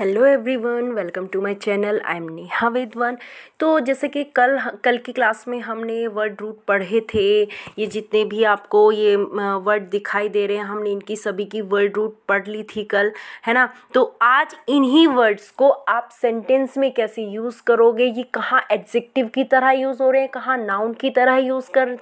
hello everyone welcome to my channel I am Neha Vidwan तो जैसे कि कल कल की क्लास में हमने वर्ड रूट पढ़े थे ये जितने भी आपको ये वर्ड दिखाई दे रहे हैं हमने इनकी सभी की वर्ड रूट पढ़ ली थी कल है ना तो आज इन्हीं वर्ड्स को आप सेंटेंस में कैसे यूज़ करोगे ये कहाँ एडजेक्टिव की तरह यूज़ हो रहे हैं कहाँ नाउन की तरह यूज़ कर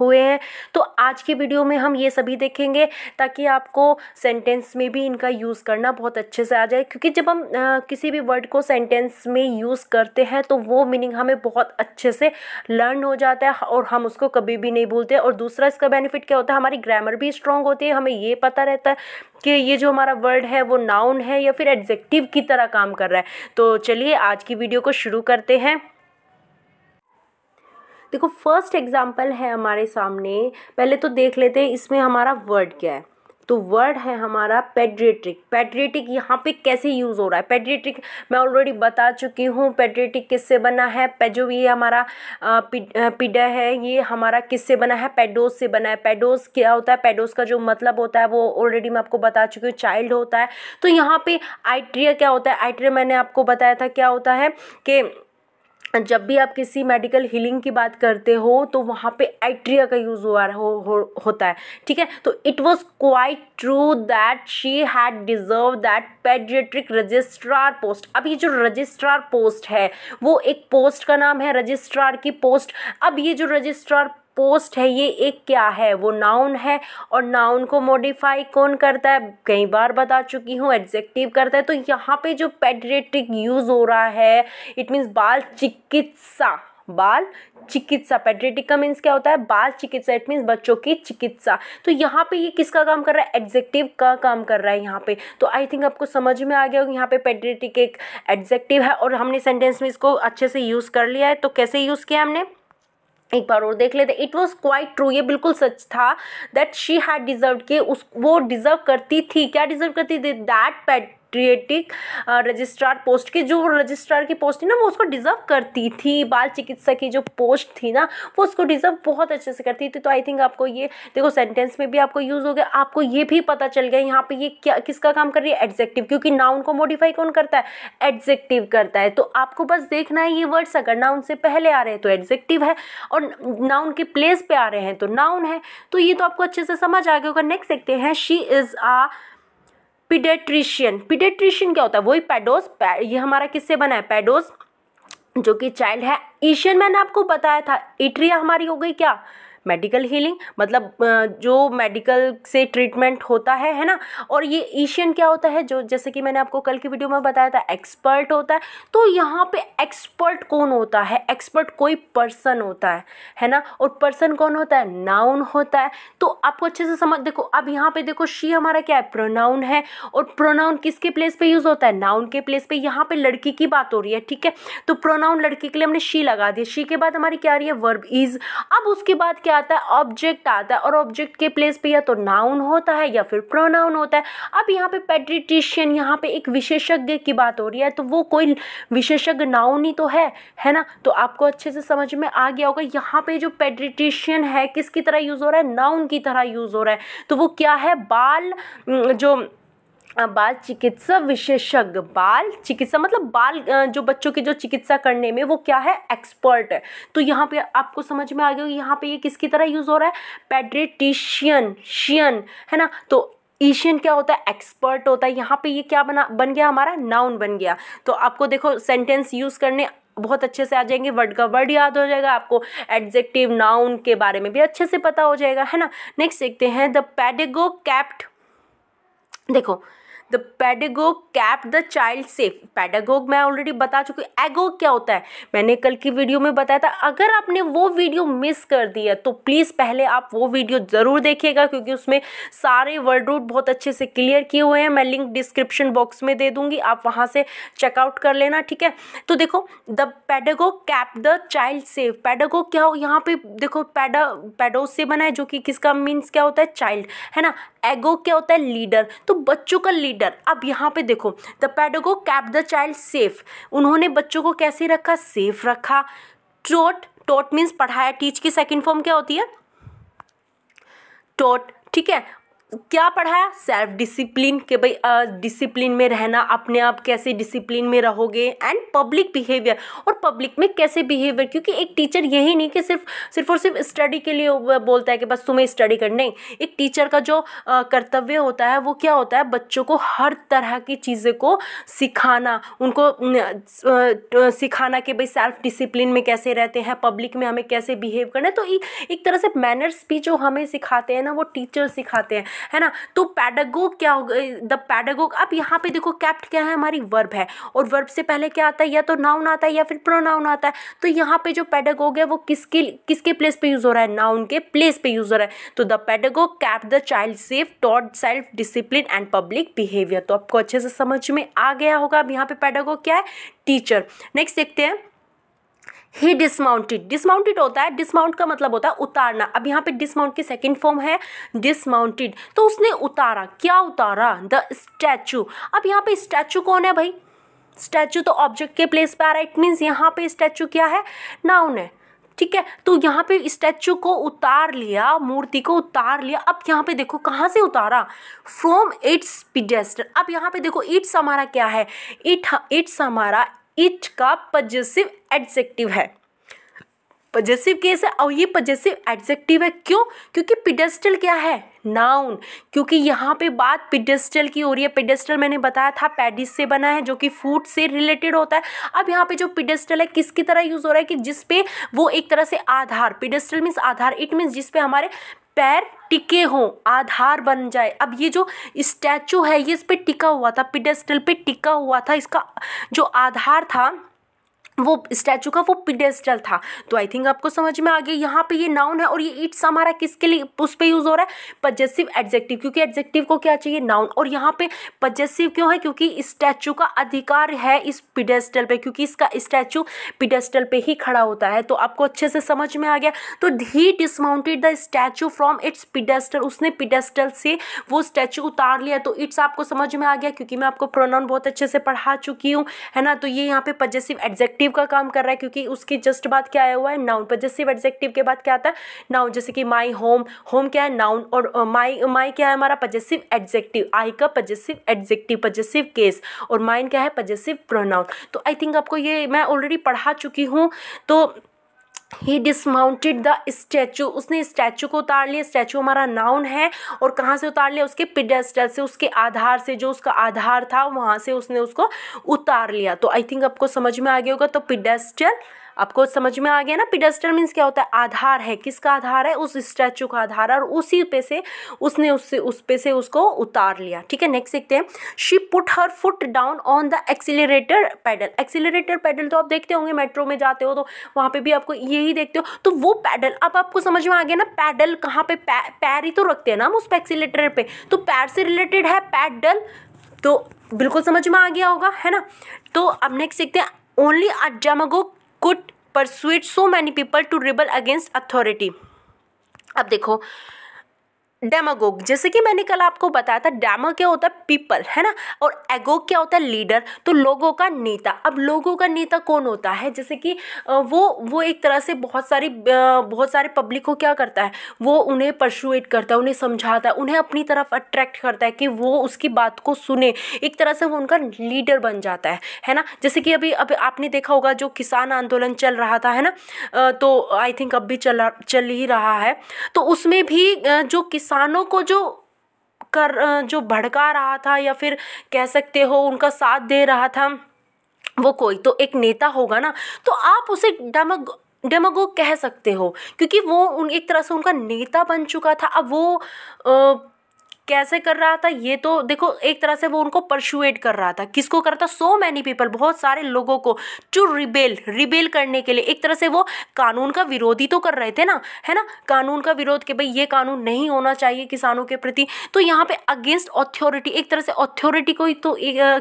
हुए हैं तो आज की वीडियो में हम ये सभी देखेंगे ताकि आपको सेंटेंस में भी इनका यूज़ करना बहुत अच्छे से आ जाए क्योंकि जब जब हम किसी भी वर्ड को सेंटेंस में यूज़ करते हैं तो वो मीनिंग हमें बहुत अच्छे से लर्न हो जाता है और हम उसको कभी भी नहीं भूलते और दूसरा इसका बेनिफिट क्या होता है हमारी ग्रामर भी स्ट्रॉन्ग होती है हमें ये पता रहता है कि ये जो हमारा वर्ड है वो नाउन है या फिर एडजेक्टिव की तरह काम कर रहा है तो चलिए आज की वीडियो को शुरू करते हैं देखो फर्स्ट एग्जाम्पल है हमारे सामने पहले तो देख लेते हैं इसमें हमारा वर्ड क्या है तो वर्ड है हमारा पेड्रेटिक पेड्रेटिक यहाँ पे कैसे यूज़ हो रहा है पेड्रेटिक मैं ऑलरेडी बता चुकी हूँ पेड्रेटिक किससे बना है पेजो ये हमारा पिडा है ये हमारा किससे बना है पेडोस से बना है पेडोस क्या होता है पेडोस का जो मतलब होता है वो ऑलरेडी मैं आपको बता चुकी हूँ चाइल्ड होता है तो यहाँ पर आइट्रिया क्या होता है आइट्रिया मैंने आपको बताया था क्या होता है कि जब भी आप किसी मेडिकल हीलिंग की बात करते हो तो वहाँ पे एट्रिया का यूज़ हुआ हो, हो, होता है ठीक है तो it was quite true that she had deserve that paediatric registrar post अब ये जो रजिस्ट्रार पोस्ट है वो एक पोस्ट का नाम है रजिस्ट्रार की पोस्ट अब ये जो रजिस्ट्रार पोस्ट है ये एक क्या है वो नाउन है और नाउन को मॉडिफाई कौन करता है कई बार बता चुकी हूँ एग्जेक्टिव करता है तो यहाँ पे जो पेडरेटिक यूज़ हो रहा है इट मीन्स बाल चिकित्सा बाल चिकित्सा पेड्रेटिक का मीन्स क्या होता है बाल चिकित्सा इट मीन्स बच्चों की चिकित्सा तो यहाँ पे ये किसका काम कर रहा है एडजेक्टिव का काम कर रहा है यहाँ पे तो आई थिंक आपको समझ में आ गया होगा यहाँ पे पेड्रेटिक एक एडजेक्टिव है और हमने सेंटेंस में इसको अच्छे से यूज़ कर लिया है तो कैसे यूज़ किया हमने एक बार और देख लेते इट वॉज क्वाइट ट्रू ये बिल्कुल सच था दैट शी हैड डिजर्व के उस वो डिजर्व करती थी क्या डिजर्व करती थी दैट पेट पेडियाट्रिएटिक रजिस्ट्रार पोस्ट की जो रजिस्ट्रार की पोस्ट थी ना वो उसको डिजर्व करती थी बाल चिकित्सा की जो पोस्ट थी ना वो उसको डिजर्व बहुत अच्छे से करती थी तो आई थिंक आपको ये देखो सेंटेंस में भी आपको यूज़ हो गया आपको ये भी पता चल गया यहाँ पे ये क्या किसका काम कर रही है एडजेक्टिव क्योंकि नाउन को मॉडिफाई कौन करता है एडजेक्टिव करता है तो आपको बस देखना है ये वर्ड्स अगर नाउन से पहले आ रहे हैं तो एडजेक्टिव है और नाउन के प्लेस पे आ रहे हैं तो नाउन है तो ये तो आपको अच्छे से समझ आ गया होगा नेक्स्ट देखते हैं शी इज़ आ पीडेट्रिशियन पीडेट्रिशियन क्या होता है वही पेडोस ये हमारा किससे बना है पेडोस जो कि चाइल्ड है एशियन मैंने आपको बताया था इट्रिया हमारी हो गई क्या मेडिकल हीलिंग मतलब जो मेडिकल से ट्रीटमेंट होता है है ना और ये एशियन क्या होता है जो जैसे कि मैंने आपको कल की वीडियो में बताया था एक्सपर्ट होता है तो यहाँ पे एक्सपर्ट कौन होता है एक्सपर्ट कोई पर्सन होता है है ना और पर्सन कौन होता है नाउन होता है तो आपको अच्छे से समझ देखो अब यहाँ पे देखो शी हमारा क्या है प्रोनाउन है और प्रोनाउन किसके प्लेस पर यूज़ होता है नाउन के प्लेस पर यहाँ पे लड़की की बात हो रही है ठीक है तो प्रोनाउन लड़की के लिए हमने शी लगा दी शी के बाद हमारी क्या आ रही है वर्ब इज़ अब उसके बाद क्या आता है ऑब्जेक्ट आता है और ऑब्जेक्ट के प्लेस पे या तो नाउन होता है या फिर प्रोनाउन होता है अब यहाँ पे पेट्रिटिशियन यहाँ पे एक विशेषज्ञ की बात हो रही है तो वो कोई विशेषज्ञ नाउन ही तो है है ना तो आपको अच्छे से समझ में आ गया होगा यहाँ पे जो पेट्रिटिशियन है किसकी तरह यूज़ हो रहा है नाउन की तरह यूज़ हो रहा है तो वो क्या है बाल जो बाल चिकित्सा विशेषज्ञ बाल चिकित्सा मतलब बाल जो बच्चों की जो चिकित्सा करने में वो क्या है एक्सपर्ट है तो यहाँ पे आपको समझ में आ गया यहाँ पे ये किसकी तरह यूज़ हो रहा है पेड्रेटिशियन शियन है ना तो ईशियन क्या होता है एक्सपर्ट होता है यहाँ पे ये क्या बना बन गया हमारा नाउन बन गया तो आपको देखो सेंटेंस यूज़ करने बहुत अच्छे से आ जाएंगे वर्ड का वर्ड याद हो जाएगा आपको एडजेक्टिव नाउन के बारे में भी अच्छे से पता हो जाएगा है ना नेक्स्ट देखते हैं द पैडेगो कैप्ट देखो the pedagogue kept the child safe pedagogue मैं ऑलरेडी बता चुकी हूँ एगोग क्या होता है मैंने कल की वीडियो में बताया था अगर आपने वो वीडियो मिस कर दी है तो प्लीज़ पहले आप वो वीडियो ज़रूर देखिएगा क्योंकि उसमें सारे वर्ड रूट बहुत अच्छे से क्लियर किए हुए हैं मैं लिंक डिस्क्रिप्शन बॉक्स में दे दूँगी आप वहाँ से चेकआउट कर लेना ठीक है तो देखो the pedagogue kept the child safe pedagogue क्या हो यहाँ पे देखो पेडा पेडोस से बना है जो कि किसका मीन्स क्या होता है चाइल्ड है ना एगो क्या होता है लीडर तो बच्चों का लीडर अब यहाँ पे देखो the pedagogue kept the child safe उन्होंने बच्चों को कैसे रखा सेफ रखा टोट टोट मीन्स पढ़ाया टीच की सेकेंड फॉर्म क्या होती है टोट ठीक है क्या पढ़ाया सेल्फ डिसिप्लिन के भाई डिसिप्लिन में रहना अपने आप कैसे डिसिप्लिन में रहोगे एंड पब्लिक बिहेवियर और पब्लिक में कैसे बिहेवियर क्योंकि एक टीचर यही नहीं कि सिर्फ सिर्फ और सिर्फ स्टडी के लिए बोलता है कि बस तुम्हें स्टडी करना नहीं एक टीचर का जो कर्तव्य होता है वो क्या होता है बच्चों को हर तरह की चीज़ें को सिखाना उनको सिखाना कि भाई सेल्फ डिसिप्लिन में कैसे रहते हैं पब्लिक में हमें कैसे बिहेव करना है तो एक तरह से मैनर्स भी जो हमें सिखाते हैं ना वो टीचर सिखाते हैं है ना तो पैडागोग क्या होगा द पैडागोग अब यहाँ पे देखो कैप्ट क्या है हमारी वर्ब है और वर्ब से पहले क्या आता है या तो नाउन आता है या फिर प्रोनाउन आता है तो यहाँ पे जो पैडागोग है वो किसके किसके प्लेस पे यूज़ हो रहा है नाउन के प्लेस पे यूज़ हो रहा है तो the pedagogue kept the child safe taught self discipline and public behaviour तो आपको अच्छे से समझ में आ गया होगा अब यहाँ पे पैडागोग क्या है टीचर नेक्स्ट देखते हैं ही डिसमाउंटेड डिसमाउंटेड होता है डिसमाउंट का मतलब होता है उतारना अब यहाँ पे डिसमाउंट की सेकेंड फॉर्म है डिसमाउंटेड तो उसने उतारा क्या उतारा द स्टैचू अब यहाँ पे स्टैचू कौन है भाई स्टैचू तो ऑब्जेक्ट के प्लेस पे आ रहा है इट मीन्स यहाँ पे स्टैचू क्या है नाउन है ठीक है तो यहाँ पे स्टैचू को उतार लिया मूर्ति को उतार लिया अब यहाँ पे देखो कहाँ से उतारा फ्रॉम इट्स पिडेस्टर अब यहाँ पे देखो इट्स हमारा क्या है इट इट्स हमारा इच का पजेसिव एडजेक्टिव है पजेसिव केस है और ये पजेसिव एडजेक्टिव है क्यों क्योंकि पिडेस्टल क्या है नाउन क्योंकि यहाँ पे बात पिडेस्टल की हो रही है पिडेस्टल मैंने बताया था पैडिस से बना है जो कि फूड से रिलेटेड होता है अब यहाँ पे जो पिडेस्टल है किसकी तरह यूज़ हो रहा है कि जिस पे वो एक तरह से आधार पिडेस्टल मीन्स आधार इट मीन्स जिस पे हमारे पैर टिके हों आधार बन जाए अब ये जो स्टैचू है ये इस पर टिका हुआ था पिडेस्टल पे टिका हुआ था इसका जो आधार था वो स्टैचू का वो पिडेस्टल था तो आई थिंक आपको समझ में आ गया यहाँ पे ये नाउन है और ये इट्स हमारा किसके लिए उस पर यूज़ हो रहा है पजेसिव एडजेक्टिव क्योंकि एडजेक्टिव को क्या चाहिए नाउन और यहाँ पे पजेसिव क्यों है क्योंकि स्टैचू का अधिकार है इस पिडेस्टल पे क्योंकि इसका स्टैचू पिडेस्टल पे ही खड़ा होता है तो आपको अच्छे से समझ में आ गया तो ही dismounted the statue from its pedestal उसने पिडेस्टल से वो स्टैचू उतार लिया तो इट्स आपको समझ में आ गया क्योंकि मैं आपको प्रोनाउन बहुत अच्छे से पढ़ा चुकी हूँ है ना तो ये यहाँ पे पजेसिव एडजेक्टिव एडजेक्टिव का काम कर रहा है क्योंकि उसके जस्ट बाद क्या आया हुआ है नाउन पजेसिव एडजेक्टिव के बाद क्या आता है नाउन जैसे कि माई होम होम क्या है नाउन और माई माई क्या है हमारा पजेसिव एडजेक्टिव आई का पजेसिव एडजेक्टिव पजेसिव केस और माइन क्या है पजेसिव प्रोनाउन तो आई थिंक आपको ये मैं ऑलरेडी पढ़ा चुकी हूँ तो ही डिसमाउंटेड द स्टैचू उसने स्टैचू को उतार लिया स्टैचू हमारा नाउन है और कहाँ से उतार लिया उसके पिडेस्टल से उसके आधार से जो उसका आधार था वहाँ से उसने उसको उतार लिया तो आई थिंक आपको समझ में आ गया होगा तो पिडेस्टल आपको समझ में आ गया ना पिडस्टर मीन्स क्या होता है आधार है किसका आधार है उस स्टैचू का आधार और उसी पे से उसने उससे उस पे से उसको उतार लिया ठीक है नेक्स्ट देखते हैं she put her foot down on the exciter pedal exciter pedal तो आप देखते होंगे मेट्रो में जाते हो तो वहाँ पर भी आपको यही देखते हो तो वो पैडल अब आपको समझ में आ गया ना पैडल कहाँ पे पैर ही तो रखते हैं ना हम उस एक्सीटर पे तो पैर से रिलेटेड है पैडल तो बिल्कुल समझ में आ गया होगा है ना तो अब नेक्स्ट देखते हैं only a could persuade so many people to rebel against authority अब देखो डेमागोग जैसे कि मैंने कल आपको बताया था डैमा क्या होता है पीपल है ना और एगोग क्या होता है लीडर तो लोगों का नेता अब लोगों का नेता कौन होता है जैसे कि वो वो एक तरह से बहुत सारी बहुत सारे पब्लिक को क्या करता है वो उन्हें परसुएट करता है उन्हें समझाता है उन्हें अपनी तरफ अट्रैक्ट करता है कि वो उसकी बात को सुने एक तरह से वो उनका लीडर बन जाता है है ना जैसे कि अभी अभी आपने देखा होगा जो किसान आंदोलन चल रहा था है ना तो आई थिंक अब भी चला चल ही रहा है तो उसमें भी जो किस किसानों को जो कर जो भड़का रहा था या फिर कह सकते हो उनका साथ दे रहा था वो कोई तो एक नेता होगा ना तो आप उसे डमग डेमोगो कह सकते हो क्योंकि वो उन एक तरह से उनका नेता बन चुका था अब वो आ, कैसे कर रहा था ये तो देखो एक तरह से वो उनको परशुएट कर रहा था किसको कर रहा था सो मैनी पीपल बहुत सारे लोगों को टू रिबेल रिबेल करने के लिए एक तरह से वो कानून का विरोध ही तो कर रहे थे ना है ना कानून का विरोध के भाई ये कानून नहीं होना चाहिए किसानों के प्रति तो यहाँ पे अगेंस्ट अथॉरिटी एक तरह से अथॉरिटी को ही तो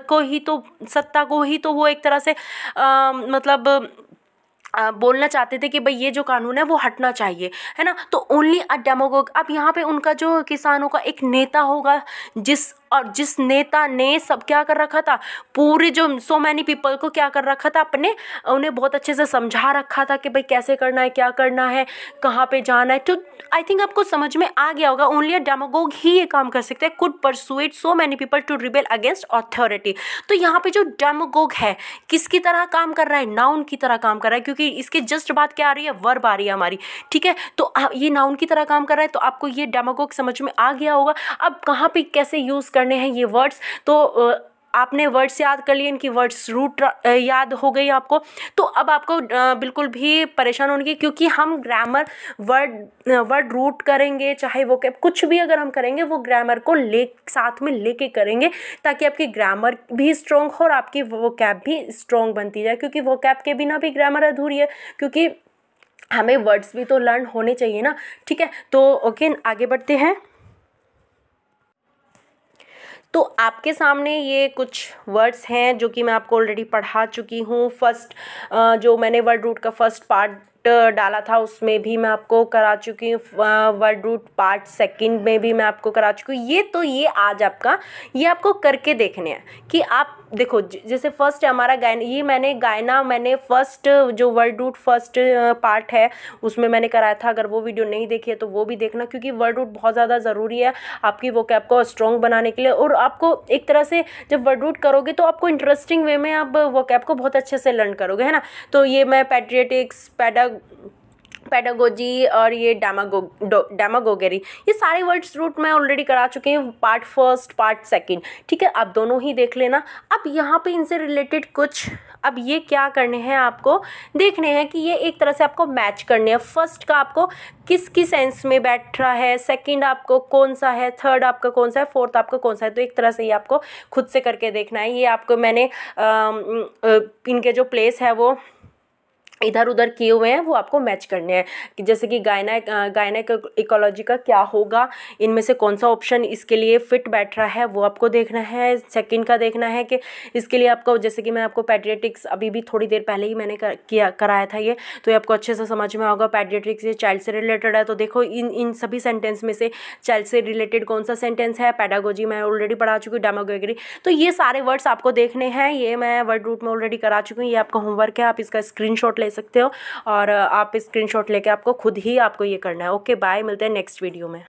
को ही तो सत्ता को ही तो वो एक तरह से आ, मतलब बोलना चाहते थे कि भाई ये जो कानून है वो हटना चाहिए है ना तो ओनली अ डेमोग अब यहाँ पे उनका जो किसानों का एक नेता होगा जिस और जिस नेता ने सब क्या कर रखा था पूरे जो सो मैनी पीपल को क्या कर रखा था अपने उन्हें बहुत अच्छे से समझा रखा था कि भाई कैसे करना है क्या करना है कहाँ पे जाना है तो आई थिंक आपको समझ में आ गया होगा ओनली अ डेमोगोग ही ये काम कर सकते हैं could persuade so many people to rebel against authority तो यहाँ पे जो डेमोगोग है किसकी तरह काम कर रहा है नाउन की तरह काम कर रहा है क्योंकि इसके जस्ट बात क्या आ रही है वर्ब आ रही है हमारी ठीक है तो ये नाउन की तरह काम कर रहा है तो आपको ये डेमोगोग समझ में आ गया होगा अब कहाँ पर कैसे यूज़ करने हैं ये वर्ड्स तो आपने वर्ड्स याद कर लिए इनकी वर्ड्स रूट याद हो गई आपको तो अब आपको बिल्कुल भी परेशान होने की क्योंकि हम ग्रामर वर्ड वर्ड रूट करेंगे चाहे वो कुछ भी अगर हम करेंगे वो ग्रामर को ले साथ में लेके करेंगे ताकि आपकी ग्रामर भी स्ट्रॉन्ग हो और आपकी वो कैप भी स्ट्रॉन्ग बनती जाए क्योंकि वो कैप के बिना भी ग्रामर अधूरी है क्योंकि हमें वर्ड्स भी तो लर्न होने चाहिए ना ठीक है तो ओके आगे बढ़ते हैं तो आपके सामने ये कुछ वर्ड्स हैं जो कि मैं आपको ऑलरेडी पढ़ा चुकी हूँ फर्स्ट जो मैंने वर्ड रूट का फर्स्ट पार्ट Uh, डाला था उसमें भी मैं आपको करा चुकी हूँ वर्ड रूट पार्ट सेकंड में भी मैं आपको करा चुकी हूँ ये तो ये आज आपका ये आपको करके देखने हैं कि आप देखो जैसे फर्स्ट हमारा गायन ये मैंने गायना मैंने फर्स्ट uh, जो वर्ड रूट फर्स्ट पार्ट है उसमें मैंने कराया था अगर वो वीडियो नहीं देखी है तो वो भी देखना क्योंकि वर्ड रूट बहुत ज़्यादा ज़रूरी है आपकी वो कैप को स्ट्रॉन्ग बनाने के लिए और आपको एक तरह से जब वर्ड रूट करोगे तो आपको इंटरेस्टिंग वे में आप वो कैप को बहुत अच्छे से लर्न करोगे है ना तो ये मैं पैट्रियटिक्स पैडा पैडागोजी और ये डैमागो डैमागोगेरी ये सारे वर्ड्स रूट मैं ऑलरेडी करा चुकी हूँ पार्ट फर्स्ट पार्ट सेकंड ठीक है आप दोनों ही देख लेना अब यहाँ पे इनसे रिलेटेड कुछ अब ये क्या करने हैं आपको देखने हैं कि ये एक तरह से आपको मैच करने हैं फर्स्ट का आपको किस किस सेंस में बैठ रहा है सेकंड आपको कौन सा है थर्ड आपका कौन सा है फोर्थ आपका कौन सा है तो एक तरह से ये आपको खुद से करके देखना है ये आपको मैंने आ, इनके जो प्लेस है वो इधर उधर किए हुए हैं वो आपको मैच करने हैं कि जैसे कि गायना गायना इकोलॉजी का क्या होगा इनमें से कौन सा ऑप्शन इसके लिए फिट बैठ रहा है वो आपको देखना है सेकंड का देखना है कि इसके लिए आपको जैसे कि मैं आपको पैडियाट्रिक्स अभी भी थोड़ी देर पहले ही मैंने कर, किया कराया था ये तो ये आपको अच्छे से समझ में आगा पैडियाट्रिक्स ये चाइल्ड से रिलेटेड है तो देखो इन इन सभी सेंटेंस में से चाइल्ड से रिलेटेड कौन सा सेंटेंस है पैडागोजी मैं ऑलरेडी पढ़ा चुकी हूँ डेमोग्रेगरी तो ये सारे वर्ड्स आपको देखने हैं ये मैं वर्ड रूट में ऑलरेडी करा चुकी हूँ ये आपका होमवर्क है आप इसका स्क्रीन ले ले सकते हो और आप शॉट लेकर आपको खुद ही आपको ये करना है ओके बाय मिलते हैं नेक्स्ट वीडियो में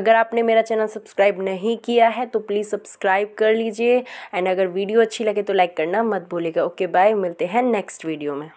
अगर आपने मेरा चैनल सब्सक्राइब नहीं किया है तो प्लीज़ सब्सक्राइब कर लीजिए एंड अगर वीडियो अच्छी लगे तो लाइक करना मत भूलिएगा ओके बाय मिलते हैं नेक्स्ट वीडियो में